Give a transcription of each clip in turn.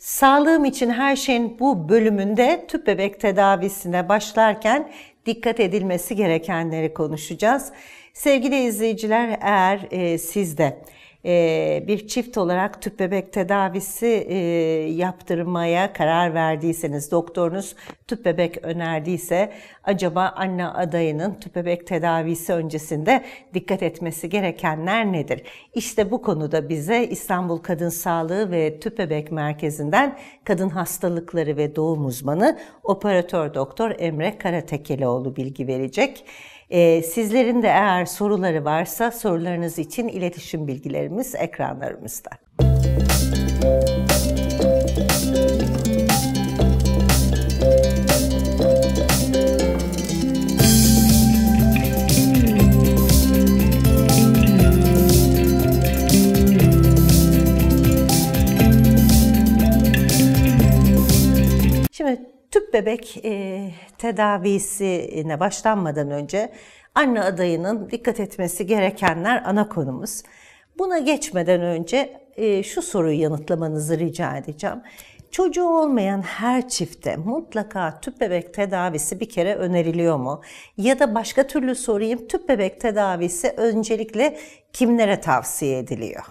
Sağlığım için her şeyin bu bölümünde tüp bebek tedavisine başlarken dikkat edilmesi gerekenleri konuşacağız. Sevgili izleyiciler eğer e, siz de e, bir çift olarak tüp bebek tedavisi e, yaptırmaya karar verdiyseniz, doktorunuz tüp bebek önerdiyse acaba anne adayının tüp bebek tedavisi öncesinde dikkat etmesi gerekenler nedir? İşte bu konuda bize İstanbul Kadın Sağlığı ve Tüp Bebek Merkezi'nden kadın hastalıkları ve doğum uzmanı operatör doktor Emre Karatekelioğlu bilgi verecek. E, sizlerin de eğer soruları varsa sorularınız için iletişim bilgilerimiz ekranlarımızda. Müzik bebek e, tedavisine başlanmadan önce anne adayının dikkat etmesi gerekenler ana konumuz. Buna geçmeden önce e, şu soruyu yanıtlamanızı rica edeceğim. Çocuğu olmayan her çifte mutlaka tüp bebek tedavisi bir kere öneriliyor mu? Ya da başka türlü sorayım tüp bebek tedavisi öncelikle kimlere tavsiye ediliyor?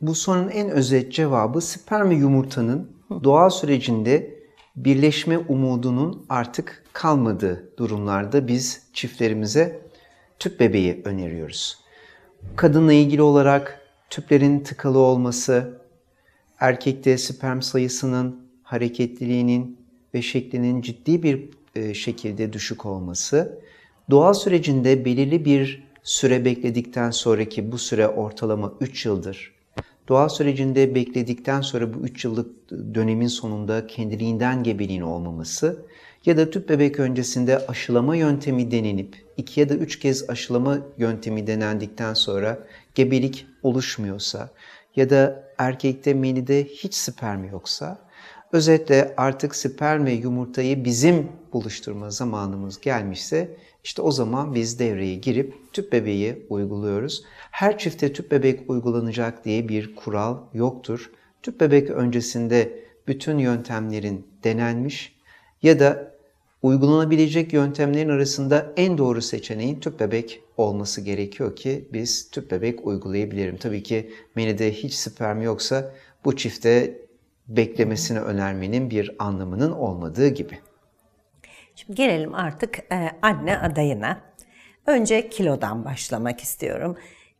Bu sorunun en özet cevabı sperm ve yumurtanın doğal sürecinde birleşme umudunun artık kalmadığı durumlarda biz çiftlerimize tüp bebeği öneriyoruz. Kadınla ilgili olarak tüplerin tıkalı olması, erkekte sperm sayısının, hareketliliğinin ve şeklinin ciddi bir e, şekilde düşük olması, doğal sürecinde belirli bir süre bekledikten sonraki bu süre ortalama 3 yıldır Doğa sürecinde bekledikten sonra bu 3 yıllık dönemin sonunda kendiliğinden gebeliğin olmaması ya da tüp bebek öncesinde aşılama yöntemi denenip 2 ya da 3 kez aşılama yöntemi denendikten sonra gebelik oluşmuyorsa ya da erkekte menide hiç sperm yoksa Özetle artık sperm ve yumurtayı bizim buluşturma zamanımız gelmişse işte o zaman biz devreye girip tüp bebeği uyguluyoruz. Her çifte tüp bebek uygulanacak diye bir kural yoktur. Tüp bebek öncesinde bütün yöntemlerin denenmiş ya da uygulanabilecek yöntemlerin arasında en doğru seçeneğin tüp bebek olması gerekiyor ki biz tüp bebek uygulayabilirim. Tabii ki menide hiç sperm yoksa bu çifte beklemesini önermenin bir anlamının olmadığı gibi. Şimdi gelelim artık e, anne adayına. Önce kilodan başlamak istiyorum.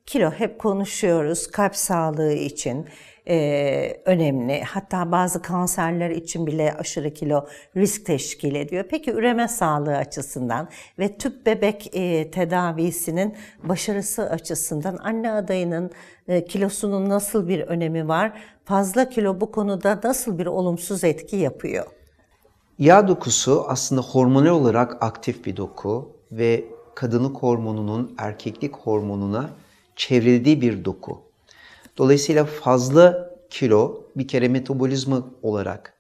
Kilo hep konuşuyoruz kalp sağlığı için e, önemli. Hatta bazı kanserler için bile aşırı kilo risk teşkil ediyor. Peki üreme sağlığı açısından ve tüp bebek e, tedavisinin başarısı açısından anne adayının e, kilosunun nasıl bir önemi var? fazla kilo bu konuda nasıl bir olumsuz etki yapıyor? Yağ dokusu aslında hormonal olarak aktif bir doku ve kadınlık hormonunun erkeklik hormonuna çevrildiği bir doku. Dolayısıyla fazla kilo bir kere metabolizma olarak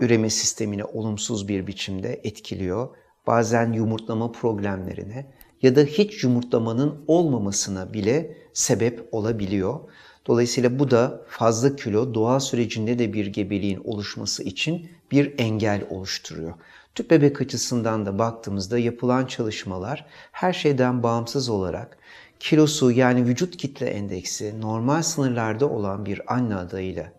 üreme sistemini olumsuz bir biçimde etkiliyor. Bazen yumurtlama problemlerine ya da hiç yumurtlamanın olmamasına bile sebep olabiliyor. Dolayısıyla bu da fazla kilo doğal sürecinde de bir gebeliğin oluşması için bir engel oluşturuyor. Tüp bebek açısından da baktığımızda yapılan çalışmalar her şeyden bağımsız olarak kilosu yani vücut kitle endeksi normal sınırlarda olan bir anne adayıyla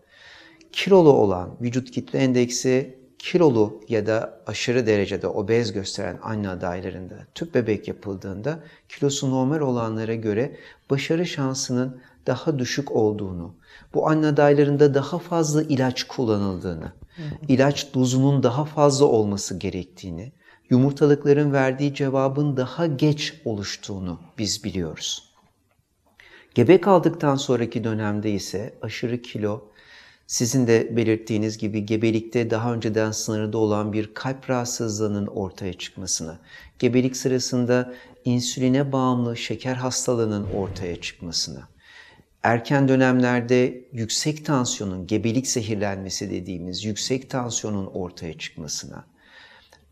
kilolu olan vücut kitle endeksi kilolu ya da aşırı derecede obez gösteren anne adaylarında tüp bebek yapıldığında kilosu normal olanlara göre başarı şansının daha düşük olduğunu, bu anne adaylarında daha fazla ilaç kullanıldığını, ilaç dozunun daha fazla olması gerektiğini, yumurtalıkların verdiği cevabın daha geç oluştuğunu biz biliyoruz. Gebe kaldıktan sonraki dönemde ise aşırı kilo sizin de belirttiğiniz gibi gebelikte daha önceden sınırda olan bir kalp rahatsızlığının ortaya çıkmasına, gebelik sırasında insüline bağımlı şeker hastalığının ortaya çıkmasına, erken dönemlerde yüksek tansiyonun, gebelik zehirlenmesi dediğimiz yüksek tansiyonun ortaya çıkmasına,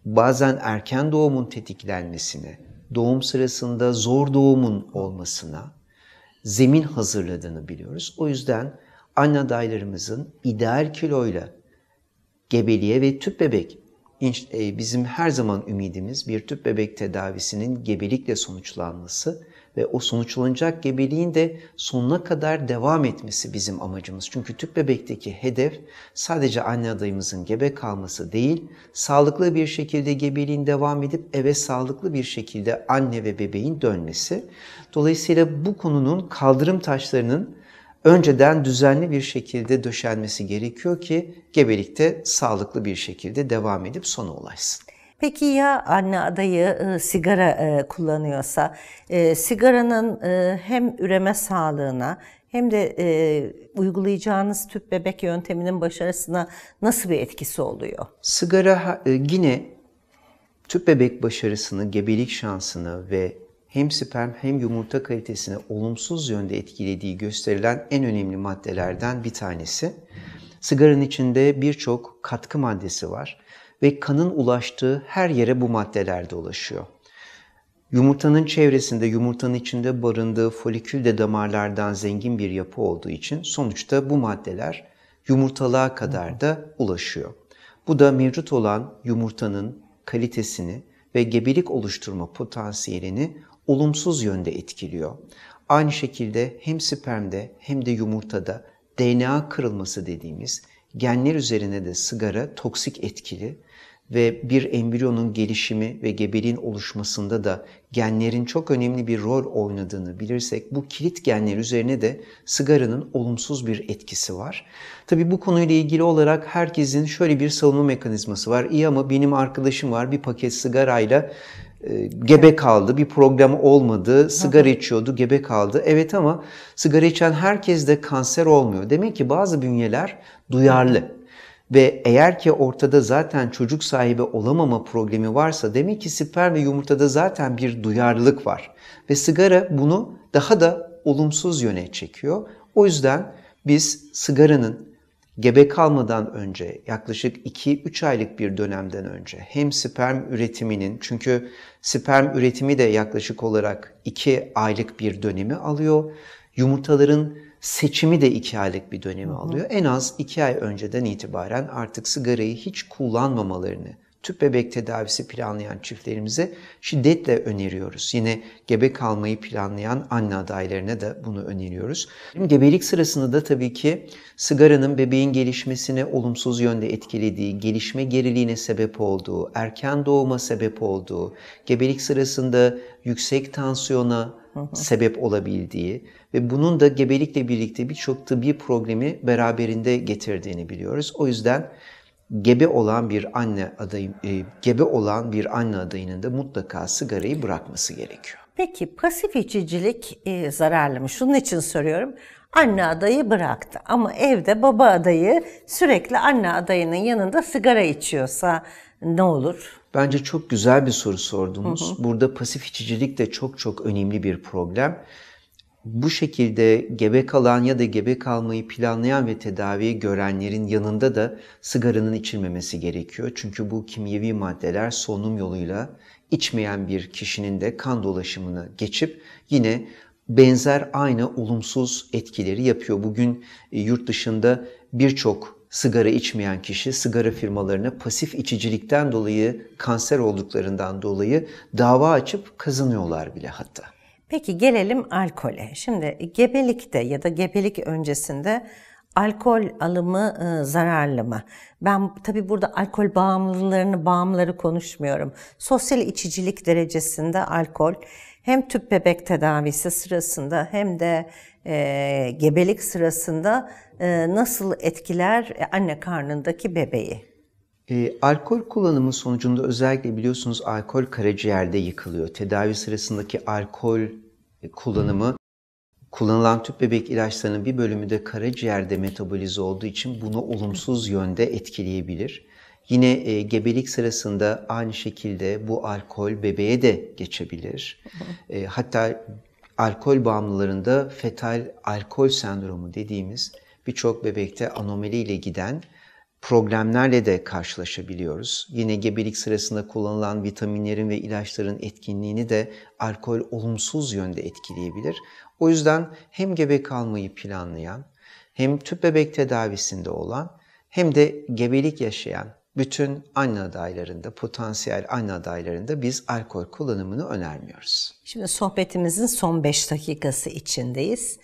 bazen erken doğumun tetiklenmesine, doğum sırasında zor doğumun olmasına zemin hazırladığını biliyoruz. O yüzden anne adaylarımızın ideal kiloyla gebeliğe ve tüp bebek e, bizim her zaman ümidimiz bir tüp bebek tedavisinin gebelikle sonuçlanması ve o sonuçlanacak gebeliğin de sonuna kadar devam etmesi bizim amacımız. Çünkü tüp bebekteki hedef sadece anne adayımızın gebe kalması değil, sağlıklı bir şekilde gebeliğin devam edip eve sağlıklı bir şekilde anne ve bebeğin dönmesi. Dolayısıyla bu konunun kaldırım taşlarının önceden düzenli bir şekilde döşenmesi gerekiyor ki gebelikte sağlıklı bir şekilde devam edip sona ulaşsın. Peki ya anne adayı e, sigara e, kullanıyorsa? E, sigaranın e, hem üreme sağlığına hem de e, uygulayacağınız tüp bebek yönteminin başarısına nasıl bir etkisi oluyor? Sigara e, yine tüp bebek başarısını, gebelik şansını ve hem sperm hem yumurta kalitesini olumsuz yönde etkilediği gösterilen en önemli maddelerden bir tanesi. Sigaranın içinde birçok katkı maddesi var ve kanın ulaştığı her yere bu maddeler dolaşıyor. Yumurtanın çevresinde, yumurtanın içinde barındığı folikül de damarlardan zengin bir yapı olduğu için sonuçta bu maddeler yumurtalığa kadar da ulaşıyor. Bu da mevcut olan yumurtanın kalitesini ve gebelik oluşturma potansiyelini olumsuz yönde etkiliyor. Aynı şekilde hem spermde hem de yumurtada DNA kırılması dediğimiz genler üzerine de sigara toksik etkili ve bir embriyonun gelişimi ve gebeliğin oluşmasında da genlerin çok önemli bir rol oynadığını bilirsek bu kilit genler üzerine de sigaranın olumsuz bir etkisi var. Tabi bu konuyla ilgili olarak herkesin şöyle bir savunma mekanizması var. İyi ama benim arkadaşım var bir paket sigarayla ee, gebe kaldı, bir programı olmadı, sigara içiyordu, gebe kaldı. Evet ama sigara içen herkes de kanser olmuyor. Demek ki bazı bünyeler duyarlı. Ve eğer ki ortada zaten çocuk sahibi olamama problemi varsa demek ki sperm ve yumurtada zaten bir duyarlılık var. Ve sigara bunu daha da olumsuz yöne çekiyor. O yüzden biz sigaranın gebe kalmadan önce yaklaşık 2-3 aylık bir dönemden önce hem sperm üretiminin çünkü sperm üretimi de yaklaşık olarak 2 aylık bir dönemi alıyor. Yumurtaların seçimi de 2 aylık bir dönemi alıyor. En az 2 ay önceden itibaren artık sigarayı hiç kullanmamalarını tüp bebek tedavisi planlayan çiftlerimize şiddetle öneriyoruz. Yine gebe kalmayı planlayan anne adaylarına da bunu öneriyoruz. Gebelik sırasında da tabii ki sigaranın bebeğin gelişmesine olumsuz yönde etkilediği, gelişme geriliğine sebep olduğu, erken doğuma sebep olduğu, gebelik sırasında yüksek tansiyona sebep olabildiği ve bunun da gebelikle birlikte birçok tıbbi problemi beraberinde getirdiğini biliyoruz. O yüzden gebe olan bir anne adayı e, gebe olan bir anne adayının da mutlaka sigarayı bırakması gerekiyor. Peki pasif içicilik e, zararlı mı? Şunun için soruyorum. Anne adayı bıraktı ama evde baba adayı sürekli anne adayının yanında sigara içiyorsa ne olur? Bence çok güzel bir soru sordunuz. Hı hı. Burada pasif içicilik de çok çok önemli bir problem bu şekilde gebe kalan ya da gebe kalmayı planlayan ve tedaviyi görenlerin yanında da sigaranın içilmemesi gerekiyor. Çünkü bu kimyevi maddeler solunum yoluyla içmeyen bir kişinin de kan dolaşımını geçip yine benzer aynı olumsuz etkileri yapıyor. Bugün e, yurt dışında birçok sigara içmeyen kişi sigara firmalarına pasif içicilikten dolayı kanser olduklarından dolayı dava açıp kazanıyorlar bile hatta. Peki gelelim alkole. Şimdi gebelikte ya da gebelik öncesinde alkol alımı e, zararlı mı? Ben tabii burada alkol bağımlılarını, bağımları konuşmuyorum. Sosyal içicilik derecesinde alkol hem tüp bebek tedavisi sırasında hem de e, gebelik sırasında e, nasıl etkiler e, anne karnındaki bebeği? E, alkol kullanımı sonucunda özellikle biliyorsunuz alkol karaciğerde yıkılıyor. Tedavi sırasındaki alkol e, kullanımı kullanılan tüp bebek ilaçlarının bir bölümü de karaciğerde metabolize olduğu için bunu olumsuz yönde etkileyebilir. Yine e, gebelik sırasında aynı şekilde bu alkol bebeğe de geçebilir. E, hatta alkol bağımlılarında fetal alkol sendromu dediğimiz birçok bebekte anomali ile giden problemlerle de karşılaşabiliyoruz. Yine gebelik sırasında kullanılan vitaminlerin ve ilaçların etkinliğini de alkol olumsuz yönde etkileyebilir. O yüzden hem gebe kalmayı planlayan, hem tüp bebek tedavisinde olan, hem de gebelik yaşayan bütün anne adaylarında, potansiyel anne adaylarında biz alkol kullanımını önermiyoruz. Şimdi sohbetimizin son 5 dakikası içindeyiz.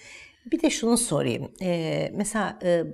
Bir de şunu sorayım. Ee, mesela e,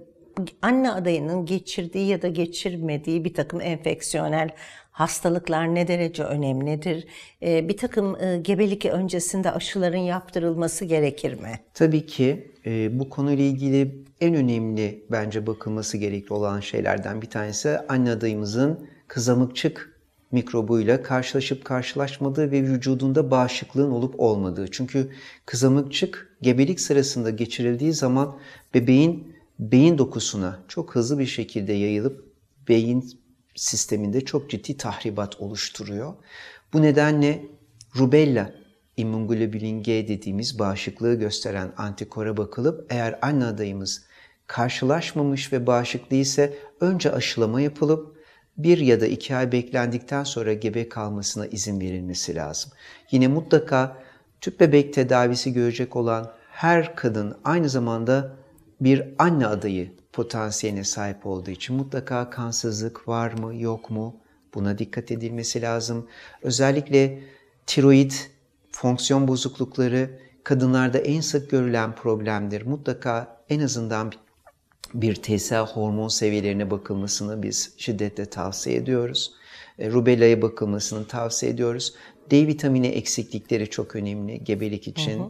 anne adayının geçirdiği ya da geçirmediği bir takım enfeksiyonel hastalıklar ne derece önemlidir? Ee, bir takım e, gebelik öncesinde aşıların yaptırılması gerekir mi? Tabii ki e, bu konuyla ilgili en önemli bence bakılması gerekli olan şeylerden bir tanesi anne adayımızın kızamıkçık mikrobuyla karşılaşıp karşılaşmadığı ve vücudunda bağışıklığın olup olmadığı. Çünkü kızamıkçık gebelik sırasında geçirildiği zaman bebeğin beyin dokusuna çok hızlı bir şekilde yayılıp beyin sisteminde çok ciddi tahribat oluşturuyor. Bu nedenle rubella immünoglobulin G dediğimiz bağışıklığı gösteren antikora bakılıp eğer anne adayımız karşılaşmamış ve bağışıklı ise önce aşılama yapılıp bir ya da iki ay beklendikten sonra gebe kalmasına izin verilmesi lazım. Yine mutlaka tüp bebek tedavisi görecek olan her kadın aynı zamanda bir anne adayı potansiyeline sahip olduğu için mutlaka kansızlık var mı yok mu buna dikkat edilmesi lazım. Özellikle tiroid fonksiyon bozuklukları kadınlarda en sık görülen problemdir. Mutlaka en azından bir TSH hormon seviyelerine bakılmasını biz şiddetle tavsiye ediyoruz. E, rubella'ya bakılmasını tavsiye ediyoruz. D vitamini eksiklikleri çok önemli gebelik için. Hı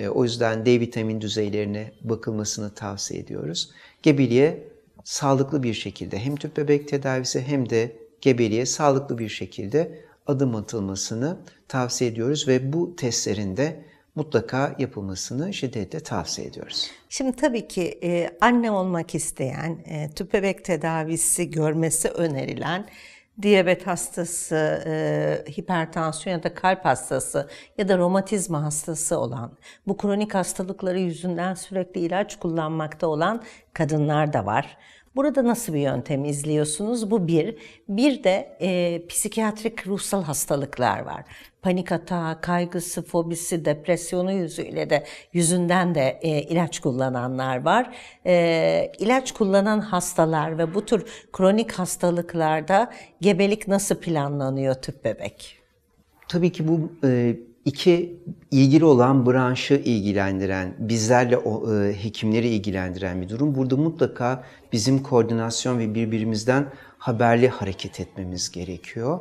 hı. E, o yüzden D vitamin düzeylerine bakılmasını tavsiye ediyoruz. Gebeliğe sağlıklı bir şekilde hem tüp bebek tedavisi hem de gebeliğe sağlıklı bir şekilde adım atılmasını tavsiye ediyoruz ve bu testlerin de mutlaka yapılmasını şiddetle tavsiye ediyoruz. Şimdi tabii ki e, anne olmak isteyen, e, tüp bebek tedavisi görmesi önerilen diyabet hastası, e, hipertansiyon ya da kalp hastası ya da romatizma hastası olan, bu kronik hastalıkları yüzünden sürekli ilaç kullanmakta olan kadınlar da var. Burada nasıl bir yöntem izliyorsunuz? Bu bir. Bir de e, psikiyatrik ruhsal hastalıklar var. Panik atağı, kaygısı, fobisi, depresyonu yüzüyle de yüzünden de e, ilaç kullananlar var. E, ilaç kullanan hastalar ve bu tür kronik hastalıklarda gebelik nasıl planlanıyor tüp bebek? Tabii ki bu e, İki ilgili olan branşı ilgilendiren, bizlerle o, e, hekimleri ilgilendiren bir durum. Burada mutlaka bizim koordinasyon ve birbirimizden haberli hareket etmemiz gerekiyor.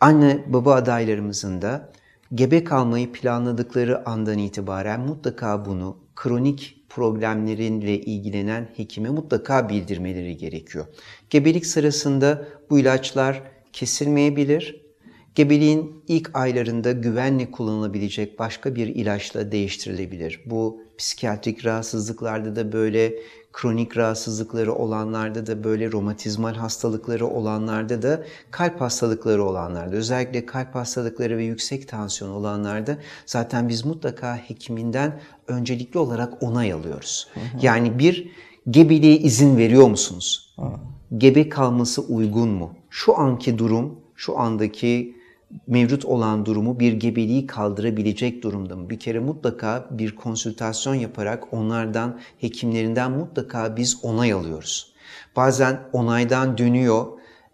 Anne baba adaylarımızın da gebe kalmayı planladıkları andan itibaren mutlaka bunu kronik problemlerinle ilgilenen hekime mutlaka bildirmeleri gerekiyor. Gebelik sırasında bu ilaçlar kesilmeyebilir Gebeliğin ilk aylarında güvenle kullanılabilecek başka bir ilaçla değiştirilebilir. Bu psikiyatrik rahatsızlıklarda da böyle, kronik rahatsızlıkları olanlarda da böyle, romatizmal hastalıkları olanlarda da, kalp hastalıkları olanlarda, özellikle kalp hastalıkları ve yüksek tansiyon olanlarda zaten biz mutlaka hekiminden öncelikli olarak onay alıyoruz. Yani bir gebeliğe izin veriyor musunuz? Gebe kalması uygun mu? Şu anki durum, şu andaki mevcut olan durumu bir gebeliği kaldırabilecek durumda mı? Bir kere mutlaka bir konsültasyon yaparak onlardan, hekimlerinden mutlaka biz onay alıyoruz. Bazen onaydan dönüyor,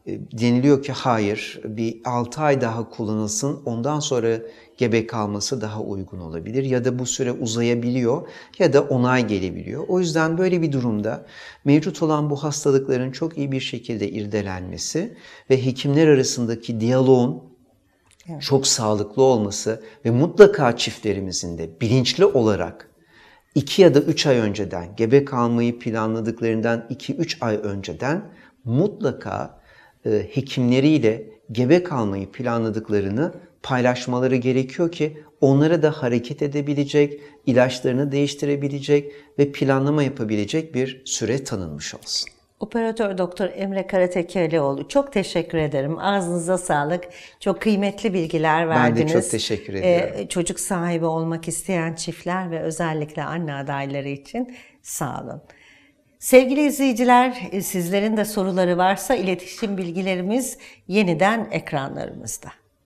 e, deniliyor ki hayır bir 6 ay daha kullanılsın ondan sonra gebe kalması daha uygun olabilir ya da bu süre uzayabiliyor ya da onay gelebiliyor. O yüzden böyle bir durumda mevcut olan bu hastalıkların çok iyi bir şekilde irdelenmesi ve hekimler arasındaki diyaloğun çok sağlıklı olması ve mutlaka çiftlerimizin de bilinçli olarak iki ya da üç ay önceden gebe kalmayı planladıklarından 2-3 ay önceden mutlaka e, hekimleriyle gebe kalmayı planladıklarını paylaşmaları gerekiyor ki onlara da hareket edebilecek, ilaçlarını değiştirebilecek ve planlama yapabilecek bir süre tanınmış olsun. Operatör Doktor Emre Karatekerlioğlu çok teşekkür ederim. Ağzınıza sağlık. Çok kıymetli bilgiler verdiniz. Ben de çok teşekkür ee, ediyorum. Ee, çocuk sahibi olmak isteyen çiftler ve özellikle anne adayları için sağ olun. Sevgili izleyiciler, sizlerin de soruları varsa iletişim bilgilerimiz yeniden ekranlarımızda.